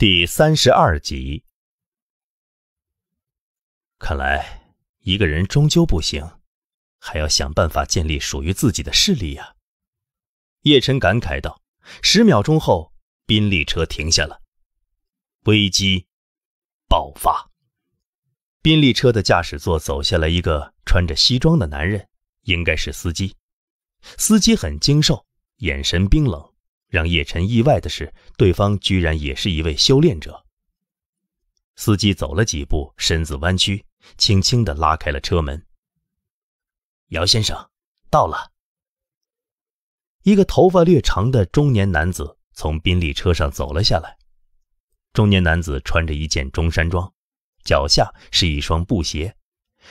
第三十二集。看来一个人终究不行，还要想办法建立属于自己的势力呀。叶辰感慨道。十秒钟后，宾利车停下了，危机爆发。宾利车的驾驶座走下来一个穿着西装的男人，应该是司机。司机很精瘦，眼神冰冷。让叶晨意外的是，对方居然也是一位修炼者。司机走了几步，身子弯曲，轻轻地拉开了车门。姚先生，到了。一个头发略长的中年男子从宾利车上走了下来。中年男子穿着一件中山装，脚下是一双布鞋，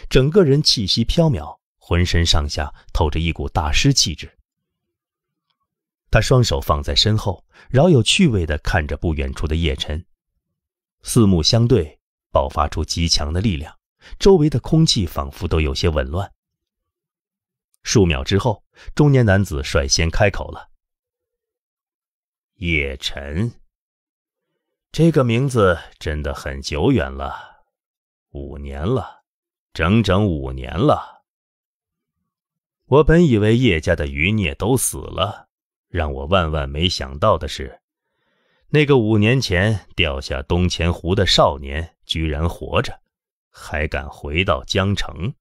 整个人气息飘渺，浑身上下透着一股大师气质。他双手放在身后，饶有趣味的看着不远处的叶辰，四目相对，爆发出极强的力量，周围的空气仿佛都有些紊乱。数秒之后，中年男子率先开口了：“叶辰，这个名字真的很久远了，五年了，整整五年了。我本以为叶家的余孽都死了。”让我万万没想到的是，那个五年前掉下东钱湖的少年居然活着，还敢回到江城。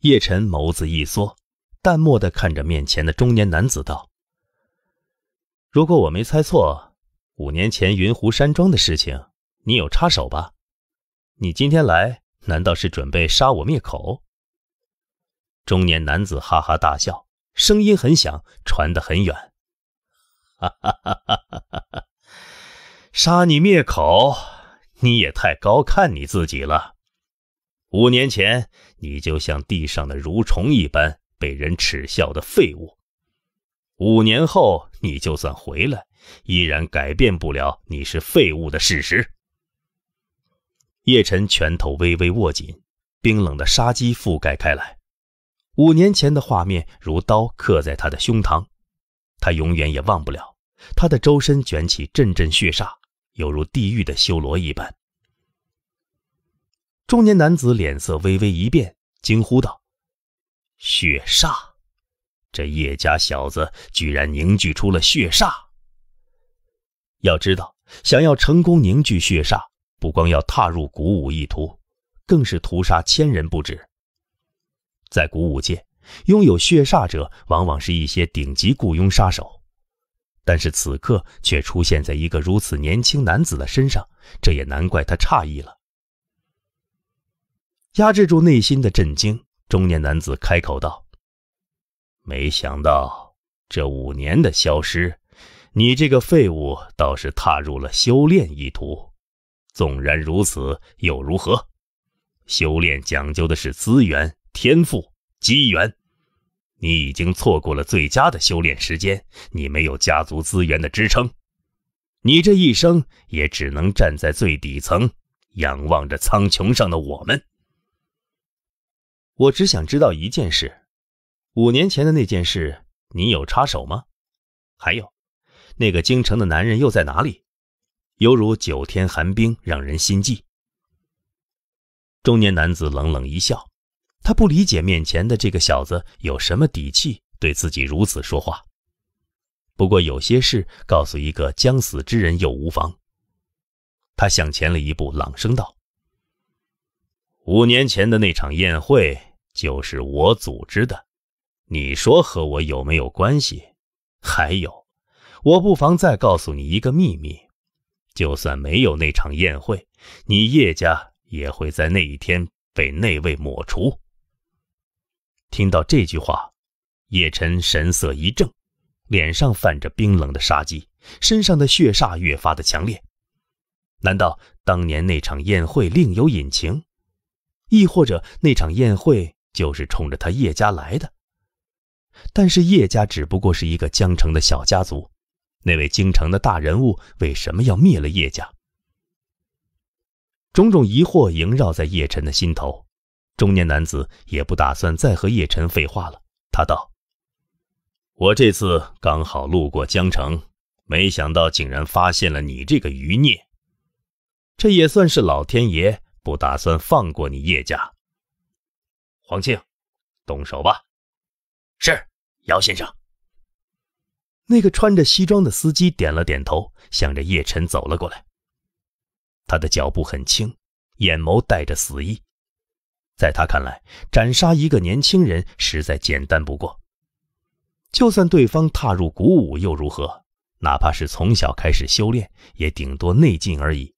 叶晨眸子一缩，淡漠的看着面前的中年男子道：“如果我没猜错，五年前云湖山庄的事情，你有插手吧？你今天来，难道是准备杀我灭口？”中年男子哈哈大笑。声音很响，传得很远。哈哈哈！杀你灭口，你也太高看你自己了。五年前，你就像地上的蠕虫一般被人耻笑的废物；五年后，你就算回来，依然改变不了你是废物的事实。叶晨拳头微微握紧，冰冷的杀机覆盖开来。五年前的画面如刀刻在他的胸膛，他永远也忘不了。他的周身卷起阵阵血煞，犹如地狱的修罗一般。中年男子脸色微微一变，惊呼道：“血煞！这叶家小子居然凝聚出了血煞！要知道，想要成功凝聚血煞，不光要踏入古武一途，更是屠杀千人不止。”在古武界，拥有血煞者往往是一些顶级雇佣杀手，但是此刻却出现在一个如此年轻男子的身上，这也难怪他诧异了。压制住内心的震惊，中年男子开口道：“没想到这五年的消失，你这个废物倒是踏入了修炼一途。纵然如此，又如何？修炼讲究的是资源。”天赋机缘，你已经错过了最佳的修炼时间。你没有家族资源的支撑，你这一生也只能站在最底层，仰望着苍穹上的我们。我只想知道一件事：五年前的那件事，你有插手吗？还有，那个京城的男人又在哪里？犹如九天寒冰，让人心悸。中年男子冷冷一笑。他不理解面前的这个小子有什么底气对自己如此说话。不过有些事告诉一个将死之人又无妨。他向前了一步，朗声道：“五年前的那场宴会就是我组织的，你说和我有没有关系？还有，我不妨再告诉你一个秘密：就算没有那场宴会，你叶家也会在那一天被内卫抹除。”听到这句话，叶晨神色一怔，脸上泛着冰冷的杀机，身上的血煞越发的强烈。难道当年那场宴会另有隐情？亦或者那场宴会就是冲着他叶家来的？但是叶家只不过是一个江城的小家族，那位京城的大人物为什么要灭了叶家？种种疑惑萦绕在叶晨的心头。中年男子也不打算再和叶晨废话了，他道：“我这次刚好路过江城，没想到竟然发现了你这个余孽，这也算是老天爷不打算放过你叶家。”黄庆，动手吧！是，姚先生。那个穿着西装的司机点了点头，向着叶晨走了过来。他的脚步很轻，眼眸带着死意。在他看来，斩杀一个年轻人实在简单不过。就算对方踏入古武又如何？哪怕是从小开始修炼，也顶多内劲而已。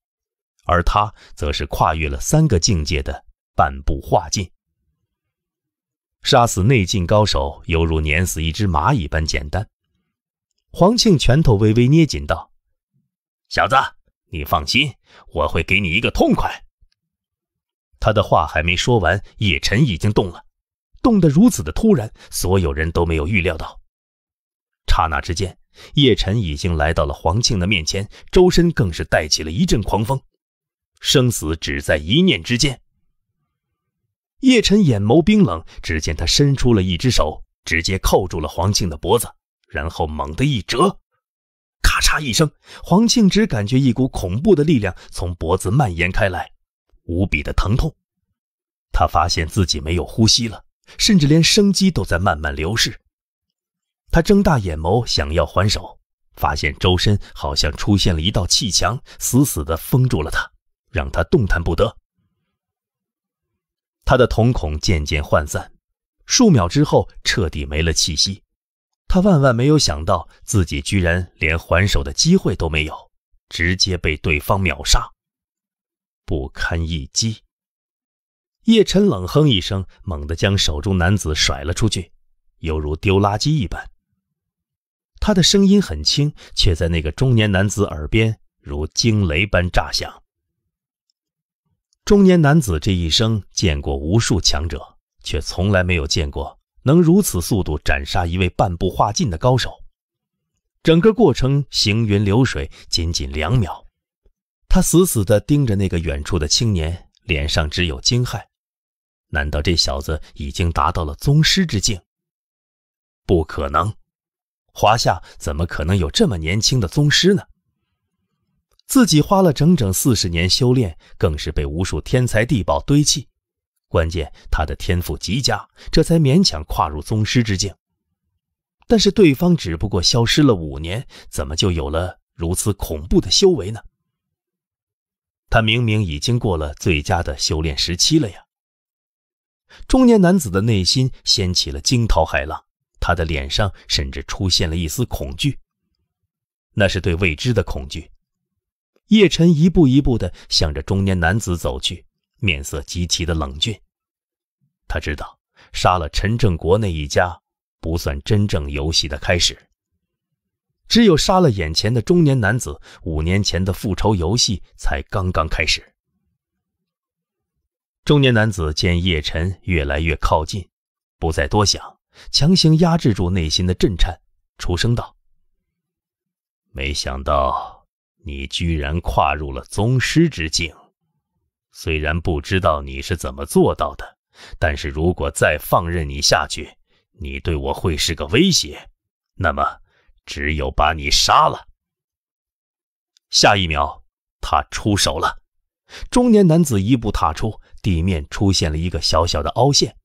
而他则是跨越了三个境界的半步化境。杀死内劲高手犹如碾死一只蚂蚁般简单。黄庆拳头微微捏紧，道：“小子，你放心，我会给你一个痛快。”他的话还没说完，叶辰已经动了，动得如此的突然，所有人都没有预料到。刹那之间，叶辰已经来到了黄庆的面前，周身更是带起了一阵狂风，生死只在一念之间。叶晨眼眸冰冷，只见他伸出了一只手，直接扣住了黄庆的脖子，然后猛地一折，咔嚓一声，黄庆只感觉一股恐怖的力量从脖子蔓延开来。无比的疼痛，他发现自己没有呼吸了，甚至连生机都在慢慢流逝。他睁大眼眸想要还手，发现周身好像出现了一道气墙，死死地封住了他，让他动弹不得。他的瞳孔渐渐涣散，数秒之后彻底没了气息。他万万没有想到，自己居然连还手的机会都没有，直接被对方秒杀。不堪一击！叶辰冷哼一声，猛地将手中男子甩了出去，犹如丢垃圾一般。他的声音很轻，却在那个中年男子耳边如惊雷般炸响。中年男子这一生见过无数强者，却从来没有见过能如此速度斩杀一位半步化境的高手。整个过程行云流水，仅仅两秒。他死死的盯着那个远处的青年，脸上只有惊骇。难道这小子已经达到了宗师之境？不可能，华夏怎么可能有这么年轻的宗师呢？自己花了整整四十年修炼，更是被无数天才地宝堆砌，关键他的天赋极佳，这才勉强跨入宗师之境。但是对方只不过消失了五年，怎么就有了如此恐怖的修为呢？他明明已经过了最佳的修炼时期了呀！中年男子的内心掀起了惊涛骇浪，他的脸上甚至出现了一丝恐惧，那是对未知的恐惧。叶晨一步一步的向着中年男子走去，面色极其的冷峻。他知道，杀了陈正国那一家不算真正游戏的开始。只有杀了眼前的中年男子，五年前的复仇游戏才刚刚开始。中年男子见叶晨越来越靠近，不再多想，强行压制住内心的震颤，出声道：“没想到你居然跨入了宗师之境，虽然不知道你是怎么做到的，但是如果再放任你下去，你对我会是个威胁，那么……”只有把你杀了。下一秒，他出手了。中年男子一步踏出，地面出现了一个小小的凹陷。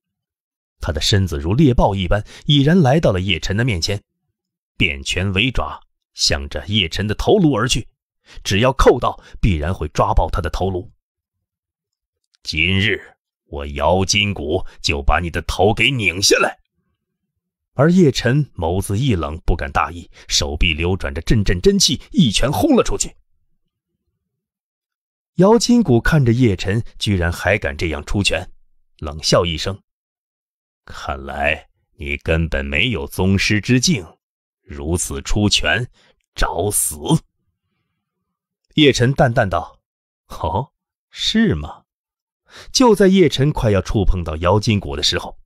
他的身子如猎豹一般，已然来到了叶晨的面前，变拳为爪，向着叶晨的头颅而去。只要扣到，必然会抓爆他的头颅。今日我摇金骨，就把你的头给拧下来。而叶辰眸子一冷，不敢大意，手臂流转着阵阵真气，一拳轰了出去。姚金谷看着叶辰，居然还敢这样出拳，冷笑一声：“看来你根本没有宗师之境，如此出拳，找死。”叶辰淡淡道：“哦，是吗？”就在叶辰快要触碰到姚金谷的时候。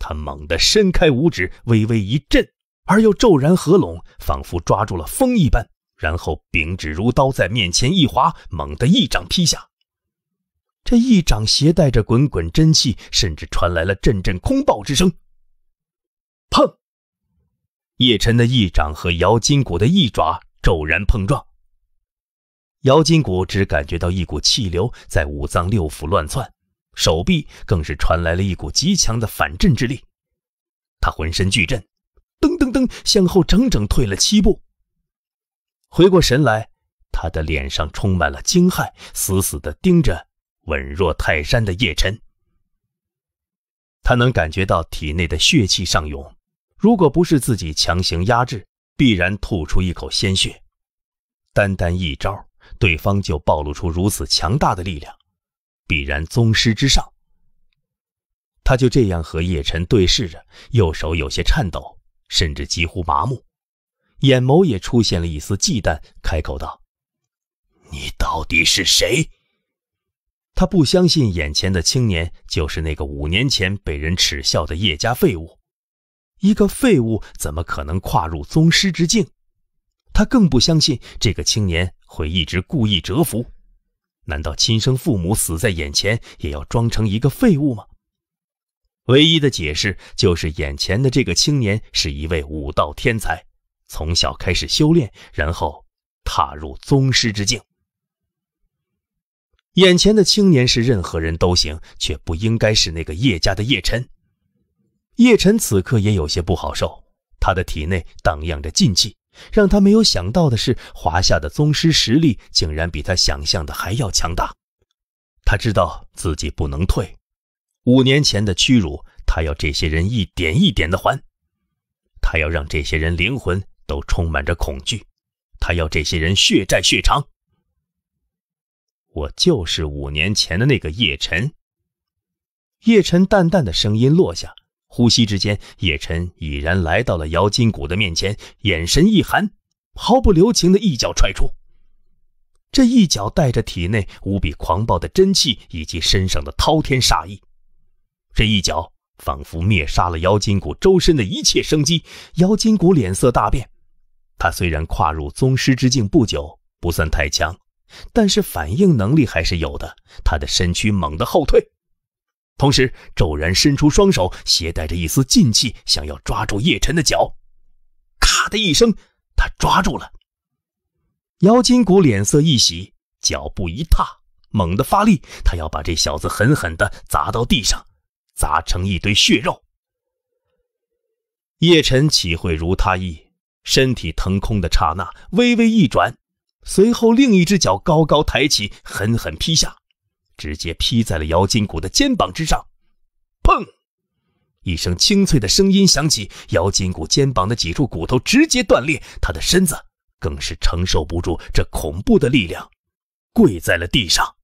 他猛地伸开五指，微微一震，而又骤然合拢，仿佛抓住了风一般。然后，柄指如刀在面前一划，猛地一掌劈下。这一掌携带着滚滚真气，甚至传来了阵阵空爆之声。砰！叶辰的一掌和姚金谷的一爪骤然碰撞，姚金谷只感觉到一股气流在五脏六腑乱窜。手臂更是传来了一股极强的反震之力，他浑身巨震，噔噔噔向后整整退了七步。回过神来，他的脸上充满了惊骇，死死地盯着稳若泰山的叶辰。他能感觉到体内的血气上涌，如果不是自己强行压制，必然吐出一口鲜血。单单一招，对方就暴露出如此强大的力量。必然宗师之上。他就这样和叶晨对视着，右手有些颤抖，甚至几乎麻木，眼眸也出现了一丝忌惮，开口道：“你到底是谁？”他不相信眼前的青年就是那个五年前被人耻笑的叶家废物，一个废物怎么可能跨入宗师之境？他更不相信这个青年会一直故意折服。难道亲生父母死在眼前也要装成一个废物吗？唯一的解释就是眼前的这个青年是一位武道天才，从小开始修炼，然后踏入宗师之境。眼前的青年是任何人都行，却不应该是那个叶家的叶辰。叶辰此刻也有些不好受，他的体内荡漾着劲气。让他没有想到的是，华夏的宗师实力竟然比他想象的还要强大。他知道自己不能退，五年前的屈辱，他要这些人一点一点的还。他要让这些人灵魂都充满着恐惧，他要这些人血债血偿。我就是五年前的那个叶晨。叶晨淡淡的声音落下。呼吸之间，叶辰已然来到了姚金谷的面前，眼神一寒，毫不留情的一脚踹出。这一脚带着体内无比狂暴的真气以及身上的滔天杀意，这一脚仿佛灭杀了姚金谷周身的一切生机。姚金谷脸色大变，他虽然跨入宗师之境不久，不算太强，但是反应能力还是有的。他的身躯猛地后退。同时，骤然伸出双手，携带着一丝劲气，想要抓住叶晨的脚。咔的一声，他抓住了。姚金谷脸色一喜，脚步一踏，猛地发力，他要把这小子狠狠地砸到地上，砸成一堆血肉。叶晨岂会如他意？身体腾空的刹那，微微一转，随后另一只脚高高抬起，狠狠劈下。直接劈在了姚金谷的肩膀之上，砰！一声清脆的声音响起，姚金谷肩膀的几处骨头直接断裂，他的身子更是承受不住这恐怖的力量，跪在了地上。